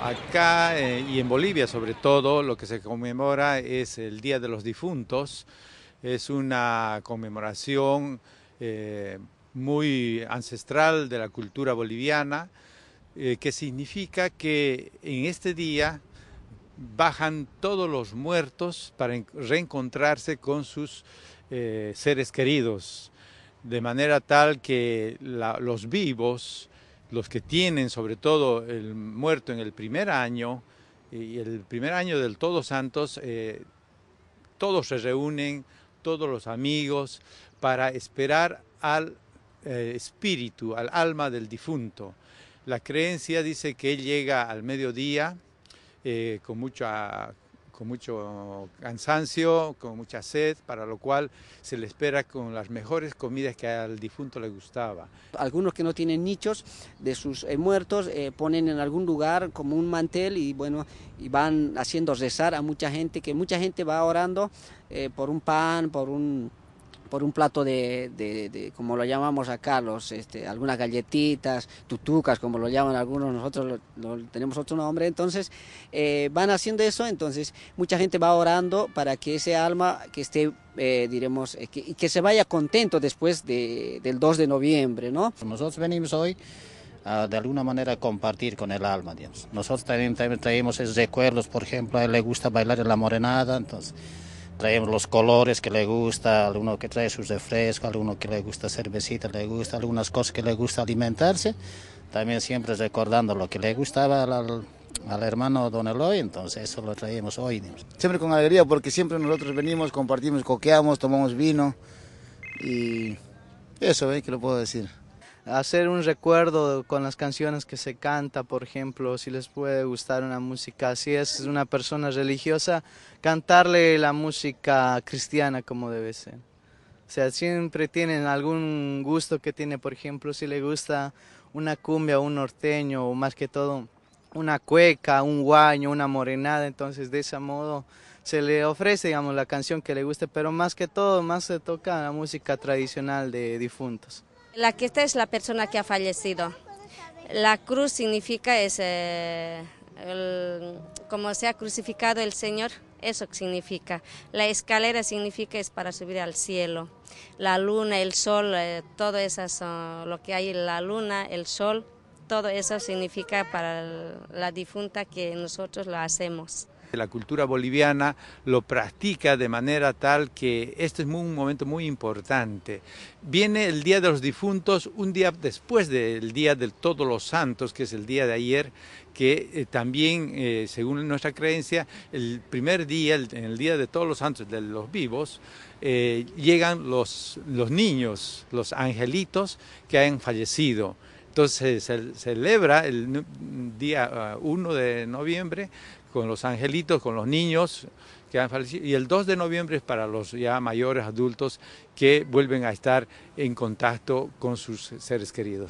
Acá eh, y en Bolivia sobre todo lo que se conmemora es el Día de los Difuntos. Es una conmemoración eh, muy ancestral de la cultura boliviana eh, que significa que en este día bajan todos los muertos para reencontrarse con sus seres queridos, de manera tal que los vivos los que tienen sobre todo el muerto en el primer año y el primer año del Todos Santos, eh, todos se reúnen, todos los amigos, para esperar al eh, espíritu, al alma del difunto. La creencia dice que él llega al mediodía eh, con mucha con mucho cansancio, con mucha sed, para lo cual se le espera con las mejores comidas que al difunto le gustaba. Algunos que no tienen nichos de sus eh, muertos eh, ponen en algún lugar como un mantel y bueno, y van haciendo rezar a mucha gente, que mucha gente va orando eh, por un pan, por un por un plato de, como lo llamamos acá, los, este, algunas galletitas, tutucas, como lo llaman algunos, nosotros tenemos otro nombre, entonces eh, van haciendo eso, entonces mucha gente va orando para que ese alma que esté, eh, diremos, eh, que, se vaya contento después del 2 de noviembre, ¿no? Nosotros venimos hoy de alguna manera a compartir con el alma. Digamos. Nosotros también, traemos esos recuerdos, por ejemplo, a él le gusta bailar en la morenada, entonces traemos los colores que le gusta, alguno que trae sus refrescos, alguno que le gusta cervecita, le gusta algunas cosas que le gusta alimentarse, también siempre recordando lo que le gustaba al, hermano Don Eloy, entonces eso lo traemos hoy. Siempre con alegría porque siempre nosotros venimos, compartimos, coqueamos, tomamos vino y eso, ¿eh? ¿qué que lo puedo decir hacer un recuerdo con las canciones que se canta, por ejemplo, si les puede gustar una música, si es una persona religiosa, cantarle la música cristiana como debe ser. O sea, siempre tienen algún gusto que tiene, por ejemplo, si le gusta una cumbia, un norteño, o más que todo una cueca, un guaño, una morenada, entonces de ese modo se le ofrece, digamos, la canción que le guste, pero más que todo, más se toca la música tradicional de difuntos. La que está es la persona que ha fallecido. La cruz significa es como se ha crucificado el Señor, eso significa. La escalera significa es para subir al cielo. La luna, el sol, eh, todo eso lo que hay, la luna, el sol, todo eso significa para la difunta que nosotros lo hacemos. La cultura boliviana lo practica de manera tal que este es un momento muy importante. Viene el Día de los Difuntos un día después del Día de Todos los Santos, que es el día de ayer, que eh, también, eh, según nuestra creencia, el primer día, el, el, Día de Todos los Santos, de los vivos, eh, llegan los, los niños, los angelitos que han fallecido. Entonces se celebra el día 1 ah, de noviembre con los angelitos, con los niños que han fallecido. Y el 2 de noviembre es para los ya mayores adultos que vuelven a estar en contacto con sus seres queridos.